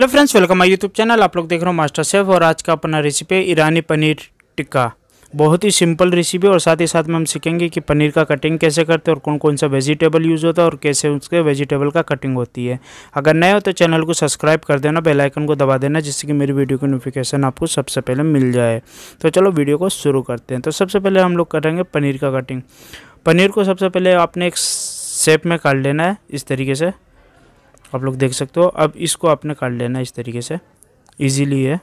hello friends welcome my YouTube channel आप लोग देख रहे हो मास्टर शेफ और आज का अपना रेसिपी है ईरानी पनीर टिक्का बहुत ही सिंपल रेसिपी और साथ ही साथ में हम सीखेंगे कि पनीर का कटिंग कैसे करते हैं और कौन कौन सा वेजिटेबल यूज़ होता है और कैसे उसके वेजिटेबल का कटिंग होती है अगर नए हो तो चैनल को सब्सक्राइब कर देना बेलाइकन को दबा देना जिससे कि मेरी वीडियो की नोटिफिकेशन आपको सबसे पहले मिल जाए तो चलो वीडियो को शुरू करते हैं तो सबसे पहले हम लोग करेंगे पनीर का कटिंग पनीर को सबसे पहले आपने एक शेप में काट लेना है इस तरीके से आप लोग देख सकते हो अब इसको आपने काट लेना इस तरीके से ईजीली है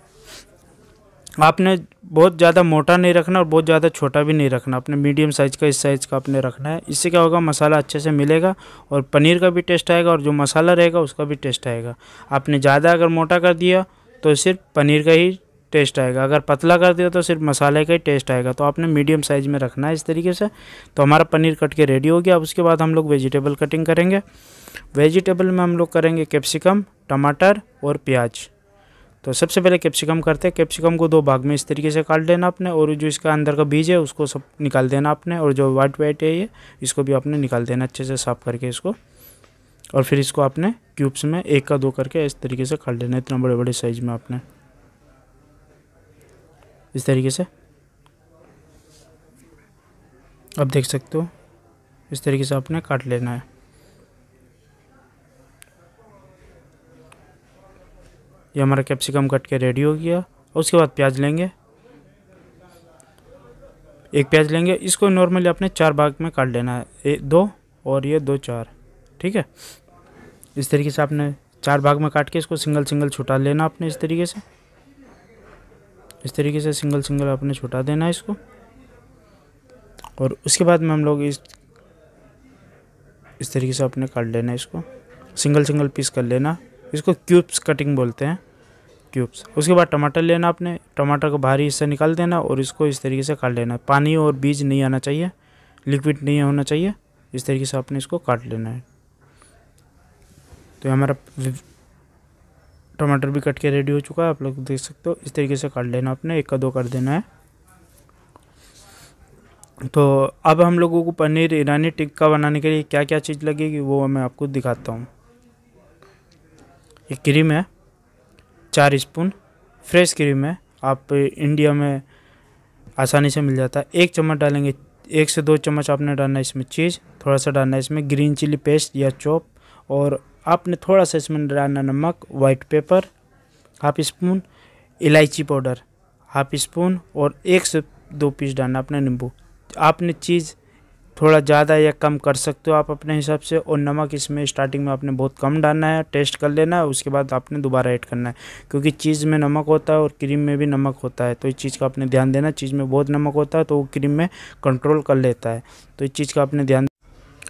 आपने बहुत ज़्यादा मोटा नहीं रखना और बहुत ज़्यादा छोटा भी नहीं रखना अपने मीडियम साइज़ का इस साइज़ का आपने रखना है इससे क्या होगा मसाला अच्छे से मिलेगा और पनीर का भी टेस्ट आएगा और जो मसाला रहेगा उसका भी टेस्ट आएगा आपने ज़्यादा अगर मोटा कर दिया तो सिर्फ पनीर का ही टेस्ट आएगा अगर पतला कर दिया तो सिर्फ मसाले का ही टेस्ट आएगा तो आपने मीडियम साइज़ में रखना है इस तरीके से तो हमारा पनीर कट के रेडी हो गया अब उसके बाद हम लोग वेजिटेबल कटिंग करेंगे वेजिटेबल में हम लोग करेंगे कैप्सिकम टमाटर और प्याज तो सबसे पहले कैप्सिकम करते हैं कैप्सिकम को दो भाग में इस तरीके से काट लेना आपने और जो इसका अंदर का बीज है उसको सब निकाल देना आपने और जो वाइट वाइट है ये इसको भी आपने निकाल देना अच्छे से साफ़ करके इसको और फिर इसको आपने क्यूब्स में एक का दो करके इस तरीके से काट लेना इतना बड़े बड़े साइज़ में आपने इस तरीके से आप देख सकते हो इस तरीके से आपने काट लेना है ये हमारा कैप्सिकम कट के रेडी हो गया और उसके बाद प्याज लेंगे एक प्याज लेंगे इसको नॉर्मली आपने चार भाग में काट लेना है एक दो और ये दो चार ठीक है इस तरीके से आपने चार भाग में काट के इसको सिंगल सिंगल छुटा लेना आपने इस तरीके से इस तरीके से सिंगल सिंगल आपने छुटा देना है इसको और उसके बाद में हम लोग इस इस तरीके से आपने काट लेना है इसको सिंगल सिंगल पीस कर लेना इसको क्यूब्स कटिंग बोलते हैं क्यूब्स उसके बाद टमाटर लेना आपने टमाटर को भारी हिस्सा निकाल देना और इसको इस तरीके से काट लेना पानी और बीज नहीं आना चाहिए लिक्विड नहीं होना चाहिए इस तरीके से आपने इसको काट लेना है तो हमारा टमाटर भी कट के रेडी हो चुका है आप लोग देख सकते हो इस तरीके से काट लेना आपने एक का दो कर देना है तो अब हम लोगों को पनीर ईरानी टिक्का बनाने के लिए क्या क्या चीज़ लगेगी वो मैं आपको दिखाता हूँ ये क्रीम है चार स्पून फ्रेश क्रीम है आप इंडिया में आसानी से मिल जाता है एक चम्मच डालेंगे एक से दो चम्मच आपने डालना है इसमें चीज़ थोड़ा सा डालना है इसमें ग्रीन चिली पेस्ट या चॉप और आपने थोड़ा सा इसमें डालना नमक वाइट पेपर हाफ स्पून इलायची पाउडर हाफ स्पून और एक से दो पीस डालना अपना नींबू आपने चीज़ थोड़ा ज़्यादा या कम कर सकते हो आप अपने हिसाब से और नमक इसमें स्टार्टिंग में आपने बहुत कम डालना है टेस्ट कर लेना है उसके बाद आपने दोबारा ऐड करना है क्योंकि चीज़ में नमक होता है और क्रीम में भी नमक होता है तो इस चीज़ का आपने ध्यान देना चीज़ में बहुत नमक होता है तो वो क्रीम में कंट्रोल कर लेता है तो इस चीज़ का आपने ध्यान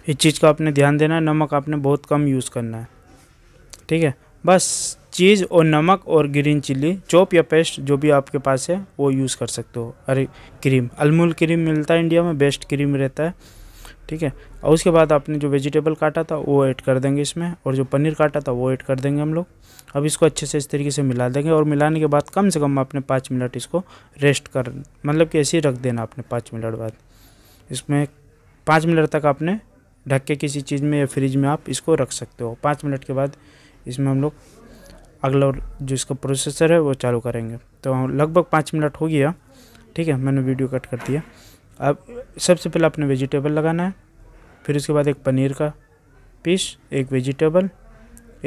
इस चीज़ का आपने ध्यान देना है नमक आपने बहुत कम यूज़ करना है ठीक है बस चीज़ और नमक और ग्रीन चिल्ली चॉप या पेस्ट जो भी आपके पास है वो यूज़ कर सकते हो अरे क्रीम अलमूल क्रीम मिलता है इंडिया में बेस्ट क्रीम रहता है ठीक है और उसके बाद आपने जो वेजिटेबल काटा था वो ऐड कर देंगे इसमें और जो पनीर काटा था वो ऐड कर देंगे हम लोग अब इसको अच्छे से इस तरीके से मिला देंगे और मिलाने के बाद कम से कम आपने पाँच मिनट इसको रेस्ट कर मतलब कि ऐसे ही रख देना आपने पाँच मिनट बाद इसमें पाँच मिनट तक आपने ढक के किसी चीज़ में या फ्रिज में आप इसको रख सकते हो पाँच मिनट के बाद इसमें हम लोग अगला जो इसका प्रोसेसर है वो चालू करेंगे तो लगभग पाँच मिनट हो गया ठीक है मैंने वीडियो कट कर दिया अब सबसे पहले आपने वेजिटेबल लगाना है फिर उसके बाद एक पनीर का पीस एक वेजिटेबल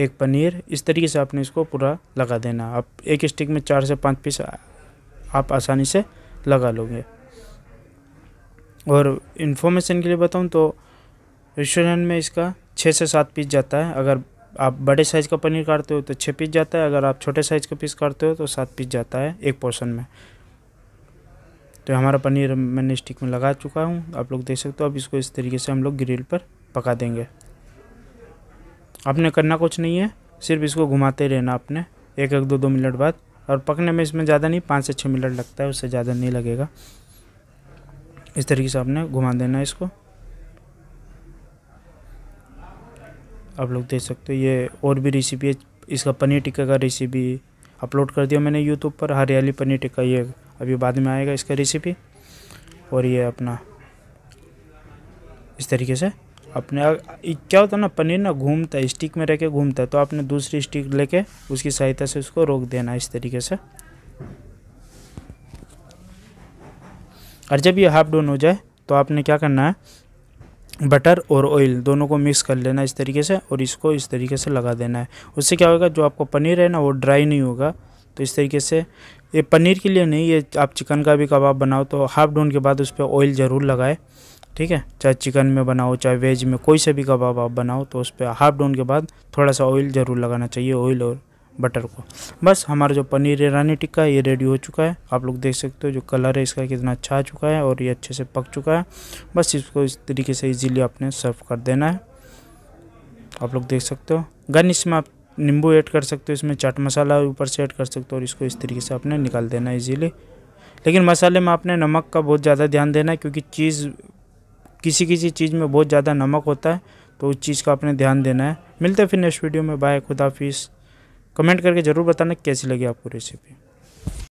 एक पनीर इस तरीके से आपने इसको पूरा लगा देना आप एक स्टिक में चार से पाँच पीस आप आसानी से लगा लोगे और इन्फॉर्मेशन के लिए बताऊँ तो रेस्टोरेंट में इसका छः से सात पीस जाता है अगर आप बड़े साइज़ का पनीर काटते हो तो छः पीस जाता है अगर आप छोटे साइज़ का पीस काटते हो तो सात पीस जाता है एक पोर्शन में तो हमारा पनीर मैंने स्टिक में लगा चुका हूँ आप लोग देख सकते हो अब इसको इस तरीके से हम लोग ग्रिल पर पका देंगे आपने करना कुछ नहीं है सिर्फ इसको घुमाते रहना आपने एक एक दो दो मिनट बाद और पकने में इसमें ज़्यादा नहीं पाँच से छः मिनट लगता है उससे ज़्यादा नहीं लगेगा इस तरीके से आपने घुमा देना इसको आप लोग देख सकते हो ये और भी रेसिपी है इसका पनीर टिक्का का रेसिपी अपलोड कर दिया मैंने यूट्यूब पर हरियाली पनीर टिक्का ये अभी बाद में आएगा इसका रेसिपी और ये अपना इस तरीके से अपने क्या होता है ना पनीर ना घूमता है स्टिक में रह के घूमता है तो आपने दूसरी स्टिक लेके उसकी सहायता से उसको रोक देना इस तरीके से और जब ये हाफ डोन हो जाए तो आपने क्या करना है बटर और ऑयल दोनों को मिक्स कर लेना इस तरीके से और इसको इस तरीके से लगा देना है उससे क्या होगा जो आपका पनीर है ना वो ड्राई नहीं होगा तो इस तरीके से ये पनीर के लिए नहीं ये आप चिकन का भी कबाब बनाओ तो हाफ डोन के बाद उस पर ऑयल ज़रूर लगाए ठीक है चाहे चिकन में बनाओ चाहे वेज में कोई से भी कबाब आप बनाओ तो उस पर हाफ डोन के बाद थोड़ा सा ऑयल ज़रूर लगाना चाहिए ऑयल और बटर को बस हमारा जो पनीर रानी टिक्का ये रेडी हो चुका है आप लोग देख सकते हो जो कलर है इसका कितना अच्छा आ चुका है और ये अच्छे से पक चुका है बस इसको इस तरीके से इजीली आपने सर्व कर देना है आप लोग देख सकते हो गन इसमें आप नींबू ऐड कर सकते हो इसमें चाट मसाला ऊपर से ऐड कर सकते हो और इसको इस तरीके से आपने निकाल देना है ईजीली लेकिन मसाले में आपने नमक का बहुत ज़्यादा ध्यान देना है क्योंकि चीज़ किसी किसी चीज़ में बहुत ज़्यादा नमक होता है तो उस चीज़ का आपने ध्यान देना है मिलते हैं फिर नेक्स्ट वीडियो में बाय खुदाफिज़ कमेंट करके ज़रूर बताना कैसी लगी आपको रेसिपी